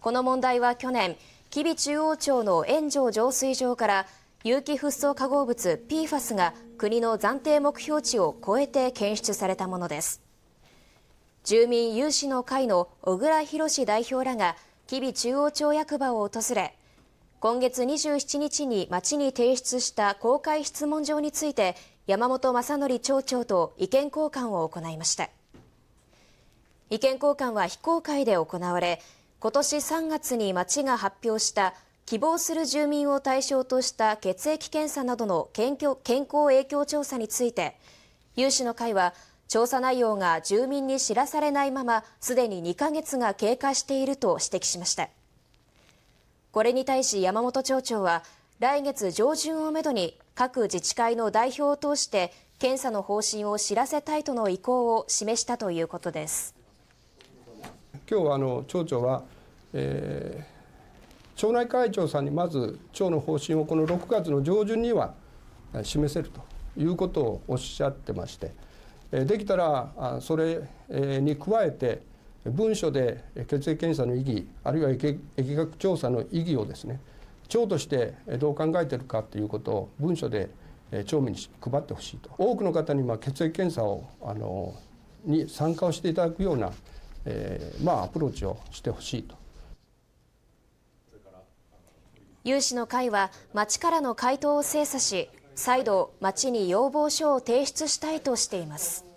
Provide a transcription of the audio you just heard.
この問題は去年、吉備中央町の円城浄水場から有機フッ素化合物 PFAS が国の暫定目標値を超えて検出されたものです。住民有志の会の小倉博代表らが吉備中央町役場を訪れ、今月27日に町に提出した公開質問状について山本正則町長と意見交換を行いました意見交換は非公開で行われ今年3月に町が発表した希望する住民を対象とした血液検査などの健康影響調査について有志の会は調査内容が住民に知らされないまますでに2ヶ月が経過していると指摘しましたこれに対し山本町長は来月上旬をめどに各自治会の代表を通して検査の方針を知らせたいとの意向を示したということです今日はあの町長は、えー、町内会長さんにまず町の方針をこの6月の上旬には示せるということをおっしゃってまして、えできたらそれに加えて文書で血液検査の意義あるいは疫学調査の意義をですね町としてどう考えてるかということを文書で町民に配ってほしいと多くの方にま血液検査をあのに参加をしていただくようなえー、まあアプローチをしてほしいと。有志の会は町からの回答を精査し再度町に要望書を提出したいとしています。